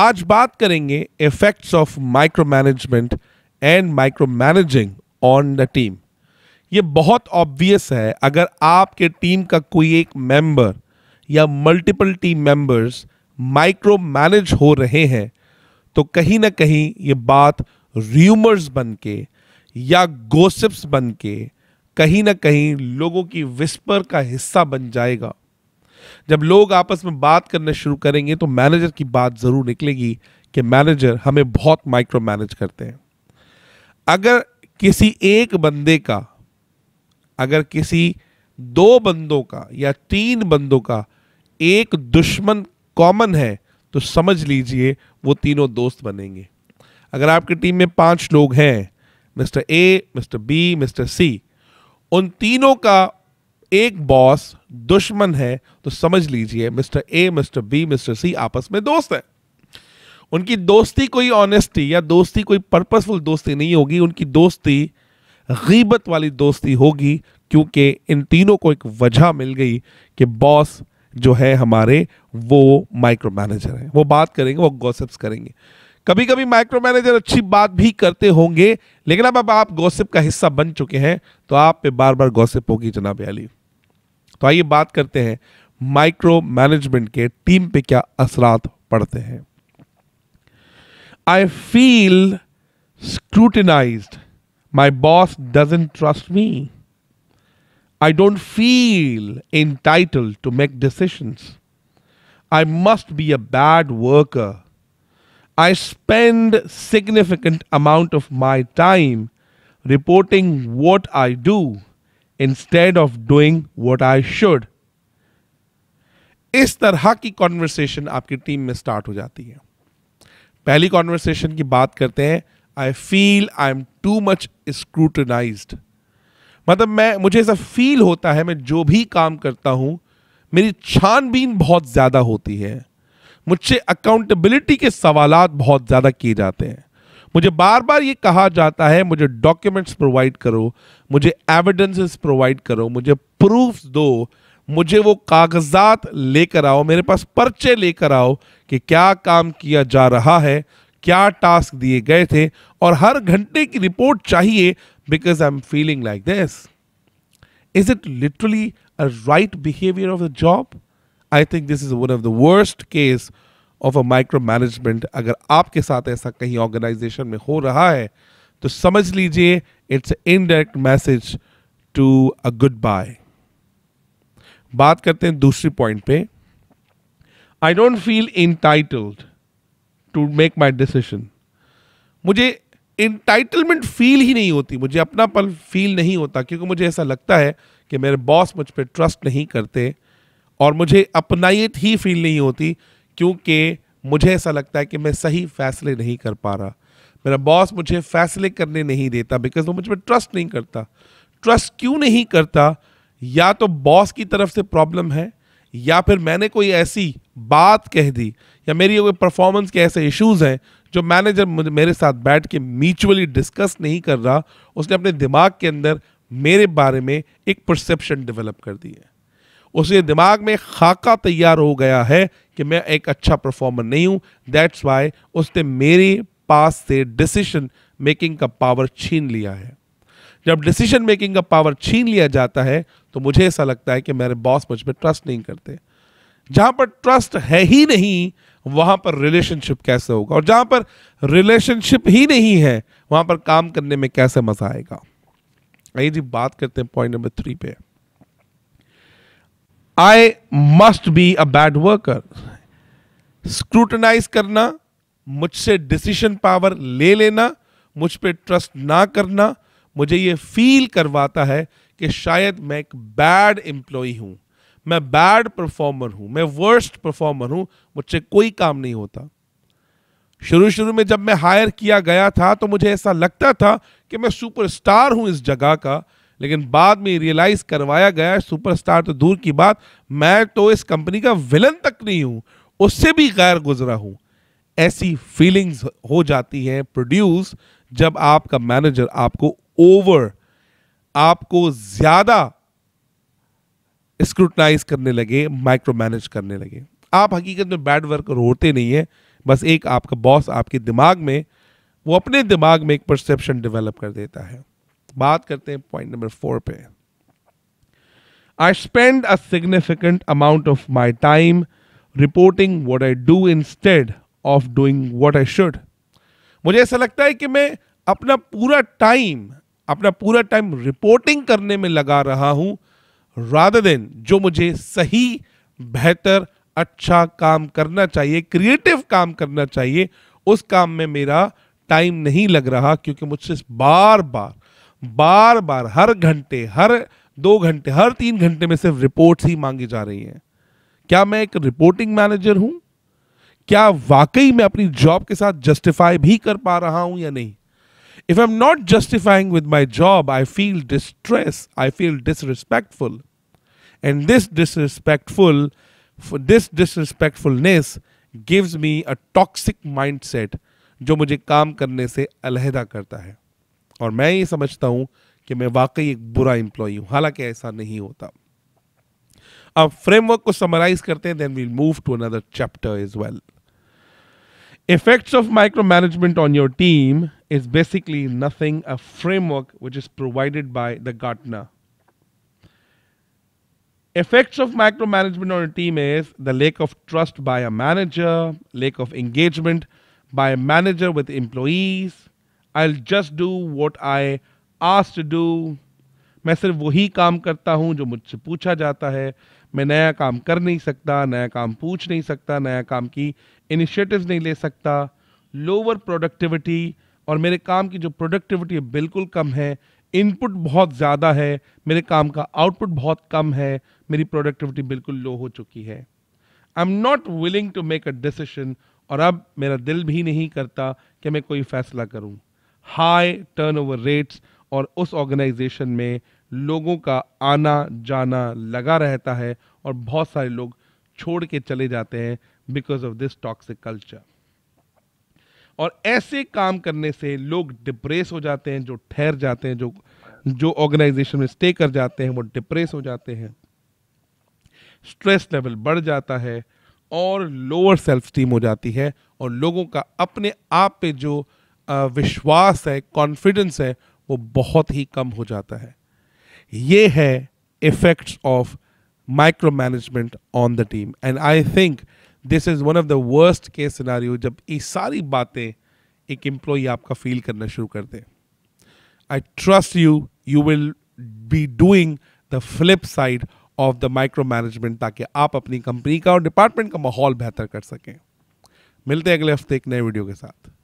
आज बात करेंगे effects of micro management and micro managing on the team ये बहुत ऑब्वियस है अगर आपके टीम का कोई एक मेंबर या multiple team members micro manage हो रहे हैं तो कहीं ना कहीं ये बात र्यूमर्स बन के या गोसिप्स बन के कहीं ना कहीं लोगों की विस्पर का हिस्सा बन जाएगा जब लोग आपस में बात करने शुरू करेंगे तो मैनेजर की बात ज़रूर निकलेगी कि मैनेजर हमें बहुत माइक्रो मैनेज करते हैं अगर किसी एक बंदे का अगर किसी दो बंदों का या तीन बंदों का एक दुश्मन कॉमन है तो समझ लीजिए वो तीनों दोस्त बनेंगे अगर आपकी टीम में पांच लोग हैं mister A mister B mister C उन तीनों का एक बॉस दुश्मन है तो समझ लीजिए mister A mister B mister C आपस में दोस्त है उनकी दोस्ती कोई ऑनेस्टी या दोस्ती कोई पर्पसफुल दोस्ती नहीं होगी उनकी दोस्ती गीबत वाली दोस्ती होगी क्योंकि इन तीनों को एक वजह मिल गई कि बॉस जो है हमारे वो माइक्रो मैनेजर हैं वो बात करेंगे वो गॉसिप्स करेंगे कभी कभी माइक्रो मैनेजर अच्छी बात भी करते होंगे लेकिन अब अब आप गौसिप का हिस्सा बन चुके हैं तो आप पे बार बार गौसिप होगी जनाब अली तो आइए बात करते हैं माइक्रो मैनेजमेंट के टीम पे क्या असरात पड़ते हैं I feel scrutinise my boss doesn't trust me I don't feel entitled to make I I must be bad bad worker I spend significant amount of my time reporting what I do instead of doing what I should. इस तरह की conversation आपकी team में start हो जाती है पहली conversation की बात करते हैं I feel I am too much scrutinise मतलब मैं मुझे ऐसा फील होता है मैं जो भी काम करता हूं मेरी छानबीन बहुत ज्यादा होती है मुझसे अकाउंटेबिलिटी के सवाल बहुत ज़्यादा किए जाते हैं मुझे बार बार ये कहा जाता है मुझे डॉक्यूमेंट्स प्रोवाइड करो मुझे एविडेंसेस प्रोवाइड करो मुझे प्रूफ दो मुझे वो कागजात लेकर आओ मेरे पास पर्चे लेकर आओ कि क्या काम किया जा रहा है क्या टास्क दिए गए थे और हर घंटे की रिपोर्ट चाहिए because I am feeling like this is it literally a right behaviour of the job I think this is one of the worst case of a micro management अगर आपके साथ ऐसा कहीं ऑर्गेनाइजेशन में हो रहा है तो समझ लीजिए it's indirect message to a good bye बात करते हैं दूसरी पॉइंट पे I don't feel entitled to make my decision मुझे इंटाइटलमेंट फील ही नहीं होती मुझे अपनापन फील नहीं होता क्योंकि मुझे ऐसा लगता है कि मेरे बॉस मुझ पर ट्रस्ट नहीं करते और मुझे अपनाइत ही फील नहीं होती क्योंकि मुझे ऐसा लगता है कि मैं सही फैसले नहीं कर पा रहा मेरा बॉस मुझे फैसले करने नहीं देता बिकॉज वो मुझ पर ट्रस्ट नहीं करता ट्रस्ट क्यों नहीं करता या तो बॉस की तरफ से प्रॉब्लम है या फिर मैंने कोई ऐसी बात कह दी या मेरी कोई परफॉर्मेंस के ऐसे इश्यूज हैं जो मैनेजर मेरे साथ बैठ के म्यूचुअली डिस्कस नहीं कर रहा उसने अपने दिमाग के अंदर मेरे बारे में एक परसेप्शन डेवलप कर दी है उसके दिमाग में खाका तैयार हो गया है कि मैं एक अच्छा परफॉर्मर नहीं हूँ दैट्स वाई उसने मेरे पास से डिसीशन मेकिंग का पावर छीन लिया है जब डिसीशन मेकिंग का पावर छीन लिया जाता है तो मुझे ऐसा लगता है कि मेरे बॉस मुझ पर ट्रस्ट नहीं करते जहां पर ट्रस्ट है ही नहीं वहां पर रिलेशनशिप कैसे होगा और जहां पर रिलेशनशिप ही नहीं है वहां पर काम करने में कैसे मजा आएगा आइए जी बात करते हैं पॉइंट नंबर थ्री पे I must be a bad worker scrutinize करना मुझसे डिसीशन पावर ले लेना मुझ पर ट्रस्ट ना करना मुझे ये फील करवाता है कि शायद मैं एक बैड एम्प्लॉय हूं मैं बैड परफॉर्मर हूं मैं वर्स्ट परफॉर्मर हूं मुझसे कोई काम नहीं होता शुरू शुरू में जब मैं हायर किया गया था तो मुझे ऐसा लगता था कि मैं सुपरस्टार हूं इस जगह का लेकिन बाद में रियलाइज करवाया गया सुपरस्टार तो दूर की बात मैं तो इस कंपनी का विलन तक नहीं हूं उससे भी गैर गुजरा हूं ऐसी फीलिंग्स हो जाती हैं प्रोड्यूस जब आपका मैनेजर आपको ओवर आपको ज़्यादा स्क्रूटनाइज करने लगे माइक्रो मैनेज करने लगे आप हकीकत में बैड वर्कर होते नहीं है बस एक आपका बॉस आपके दिमाग में वो अपने दिमाग में एक परसेप्शन डेवलप कर देता है बात करते हैं पॉइंट नंबर फोर पे I spend a significant amount of my time reporting what I do instead of doing what I should मुझे ऐसा लगता है कि मैं अपना पूरा टाइम अपना पूरा टाइम रिपोर्टिंग करने में लगा रहा हूं राधर देन जो मुझे सही बेहतर अच्छा काम करना चाहिए क्रिएटिव काम करना चाहिए उस काम में मेरा टाइम नहीं लग रहा क्योंकि मुझसे बार बार बार बार हर घंटे हर दो घंटे हर तीन घंटे में सिर्फ रिपोर्ट्स ही मांगी जा रही हैं क्या मैं एक रिपोर्टिंग मैनेजर हूं क्या वाकई मैं अपनी जॉब के साथ जस्टिफाई भी कर पा रहा हूं या नहीं if I am not justifying with my job I feel distress I feel disrespectful and this disrespectful this disrespectfulness gives me a toxic mind set जो मुझे काम करने से अलहदा करता है और मैं ये समझता हूं कि मैं वाकई एक बुरा इंप्लॉई हूं हालांकि ऐसा नहीं होता अब फ्रेमवर्क को समराइज करते हैं then we'll move to another chapter is well effects of micro management on your team is basically nothing a framework which is provided by the Gartner effects of micromanagement on a team is the lack of trust by a manager lack of engagement by a manager with I just do what I asked to do मैं सिर्फ वही काम करता हूँ जो मुझसे पूछा जाता है मैं नया काम कर नहीं सकता नया काम पूछ नहीं सकता नया काम की इनिशिएटिव नहीं ले सकता लोअर प्रोडक्टिविटी और मेरे काम की जो प्रोडक्टिविटी बिल्कुल कम है इनपुट बहुत ज़्यादा है मेरे काम का आउटपुट बहुत कम है मेरी प्रोडक्टिविटी बिल्कुल लो हो चुकी है I am not willing to make a decision और अब मेरा दिल भी नहीं करता कि मैं कोई फैसला करूं हाई टर्नओवर रेट्स और उस ऑर्गेनाइजेशन में लोगों का आना जाना लगा रहता है और बहुत सारे लोग छोड़ के चले जाते हैं because of this toxic culture और ऐसे काम करने से लोग डिप्रेस हो जाते हैं जो ठहर जाते हैं जो जो ऑर्गेनाइजेशन में स्टे कर जाते हैं वो डिप्रेस हो जाते हैं स्ट्रेस लेवल बढ़ जाता है और लोअर सेल्फ स्टीम हो जाती है और लोगों का अपने आप पे जो विश्वास है कॉन्फिडेंस है वो बहुत ही कम हो जाता है ये है effects of micro management on the team and I think this is one of the worst case scenario जब ये सारी बातें एक एम्प्लॉई आपका फील करना शुरू कर दें I trust you you will be doing the flip side of the micro management ताकि आप अपनी कंपनी का और डिपार्टमेंट का माहौल बेहतर कर सकें मिलते हैं अगले हफ्ते एक नए वीडियो के साथ